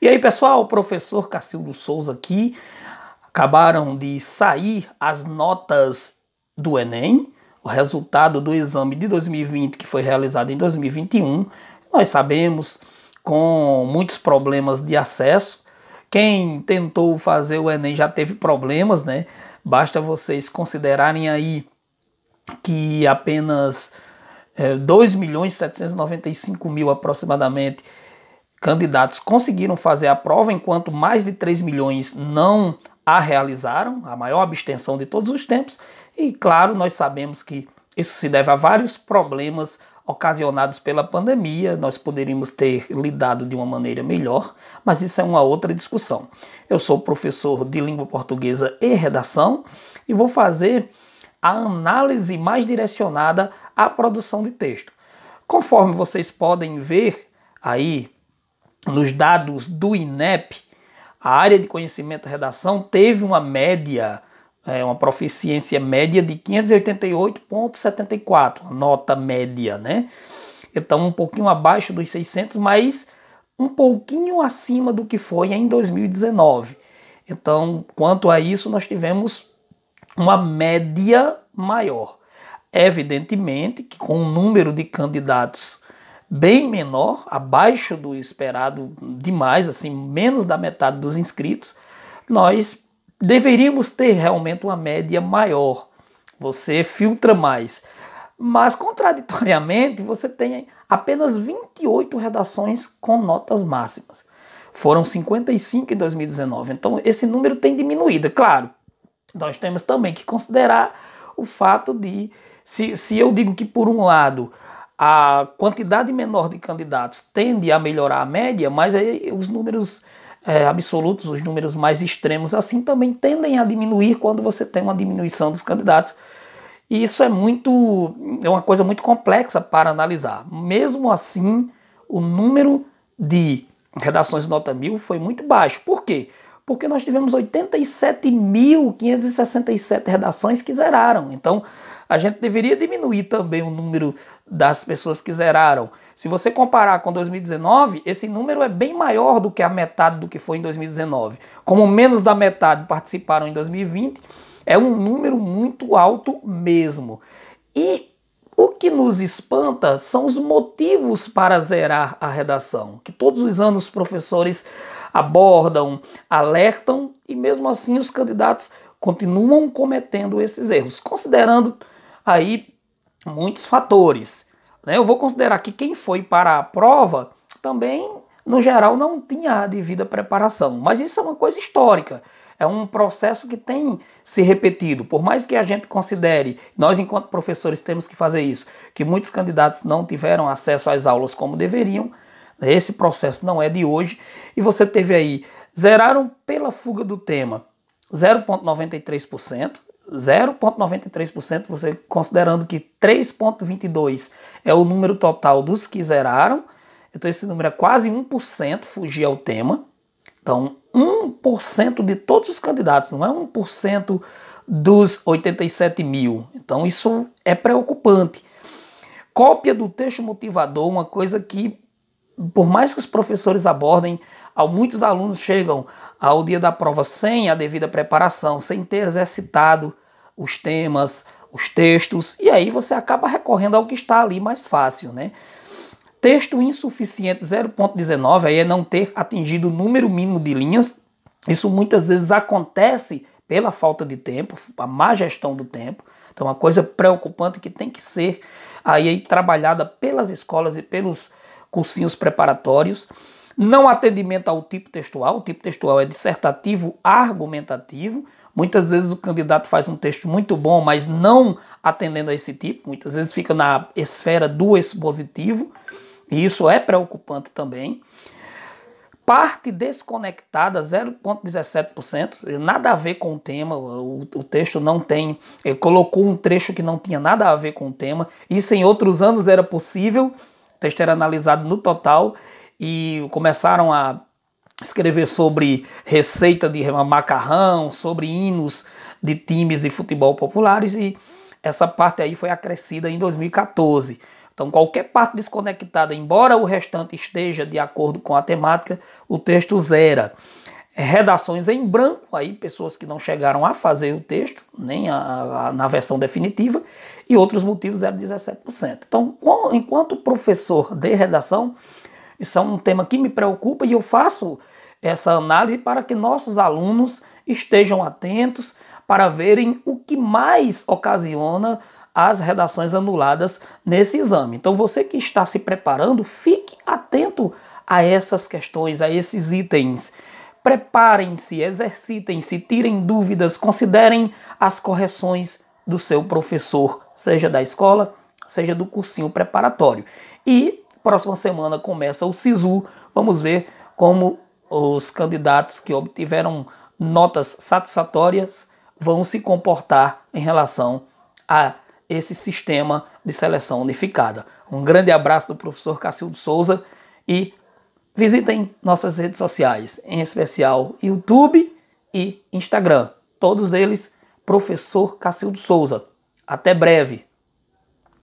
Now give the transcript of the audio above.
E aí, pessoal, professor Cacildo Souza aqui. Acabaram de sair as notas do Enem, o resultado do exame de 2020 que foi realizado em 2021. Nós sabemos com muitos problemas de acesso. Quem tentou fazer o Enem já teve problemas, né? Basta vocês considerarem aí que apenas é, eh, 2 milhões 795 mil aproximadamente candidatos conseguiram fazer a prova, enquanto mais de 3 milhões não a realizaram, a maior abstenção de todos os tempos. E claro, nós sabemos que isso se deve a vários problemas ocasionados pela pandemia, nós poderíamos ter lidado de uma maneira melhor, mas isso é uma outra discussão. Eu sou professor de língua portuguesa e redação e vou fazer a análise mais direcionada à produção de texto. Conforme vocês podem ver aí nos dados do INEP, a área de conhecimento redação teve uma média, é, uma proficiência média de 588,74, nota média, né? Então, um pouquinho abaixo dos 600, mas um pouquinho acima do que foi em 2019. Então, quanto a isso, nós tivemos uma média maior. Evidentemente que com o número de candidatos bem menor, abaixo do esperado demais, assim, menos da metade dos inscritos, nós deveríamos ter realmente uma média maior. Você filtra mais. Mas, contraditoriamente, você tem apenas 28 redações com notas máximas. Foram 55 em 2019. Então, esse número tem diminuído. Claro, nós temos também que considerar o fato de, se, se eu digo que, por um lado, a quantidade menor de candidatos tende a melhorar a média, mas aí os números é, absolutos, os números mais extremos, assim também tendem a diminuir quando você tem uma diminuição dos candidatos. E isso é muito é uma coisa muito complexa para analisar. Mesmo assim, o número de redações nota mil foi muito baixo. Por quê? Porque nós tivemos 87.567 redações que zeraram. Então, a gente deveria diminuir também o número das pessoas que zeraram. Se você comparar com 2019, esse número é bem maior do que a metade do que foi em 2019. Como menos da metade participaram em 2020, é um número muito alto mesmo. E o que nos espanta são os motivos para zerar a redação, que todos os anos os professores abordam, alertam e mesmo assim os candidatos continuam cometendo esses erros, considerando aí muitos fatores. Né? Eu vou considerar que quem foi para a prova também, no geral, não tinha a devida preparação. Mas isso é uma coisa histórica. É um processo que tem se repetido. Por mais que a gente considere, nós enquanto professores temos que fazer isso, que muitos candidatos não tiveram acesso às aulas como deveriam. Né? Esse processo não é de hoje. E você teve aí, zeraram pela fuga do tema 0,93%, 0,93%, você considerando que 3,22 é o número total dos que zeraram, então esse número é quase 1%, fugir ao tema. Então, 1% de todos os candidatos, não é 1% dos 87 mil. Então, isso é preocupante. Cópia do texto motivador, uma coisa que, por mais que os professores abordem, a muitos alunos chegam, ao dia da prova sem a devida preparação, sem ter exercitado os temas, os textos, e aí você acaba recorrendo ao que está ali mais fácil, né? Texto insuficiente 0.19 aí é não ter atingido o número mínimo de linhas. Isso muitas vezes acontece pela falta de tempo, a má gestão do tempo. Então, uma coisa preocupante que tem que ser aí, aí trabalhada pelas escolas e pelos cursinhos preparatórios. Não atendimento ao tipo textual, o tipo textual é dissertativo argumentativo. Muitas vezes o candidato faz um texto muito bom, mas não atendendo a esse tipo, muitas vezes fica na esfera do expositivo, e isso é preocupante também. Parte desconectada, 0,17%, nada a ver com o tema, o, o, texto não tem, ele eh, colocou um trecho que não tinha nada a ver com o tema, isso em outros anos era possível, o texto era analisado no total, e começaram a escrever sobre receita de macarrão, sobre hinos de times de futebol populares e essa parte aí foi acrescida em 2014. Então, qualquer parte desconectada, embora o restante esteja de acordo com a temática, o texto zera. Redações em branco, aí pessoas que não chegaram a fazer o texto, nem a, a, na versão definitiva, e outros motivos eram 17%. Então, enquanto professor de redação, isso é um tema que me preocupa e eu faço essa análise para que nossos alunos estejam atentos para verem o que mais ocasiona as redações anuladas nesse exame. Então, você que está se preparando, fique atento a essas questões, a esses itens. Preparem-se, exercitem-se, tirem dúvidas, considerem as correções do seu professor, seja da escola, seja do cursinho preparatório. E Próxima semana começa o SISU. Vamos ver como os candidatos que obtiveram notas satisfatórias vão se comportar em relação a esse sistema de seleção unificada. Um grande abraço do professor Cacildo Souza e visitem nossas redes sociais, em especial YouTube e Instagram. Todos eles, professor Cacildo Souza. Até breve!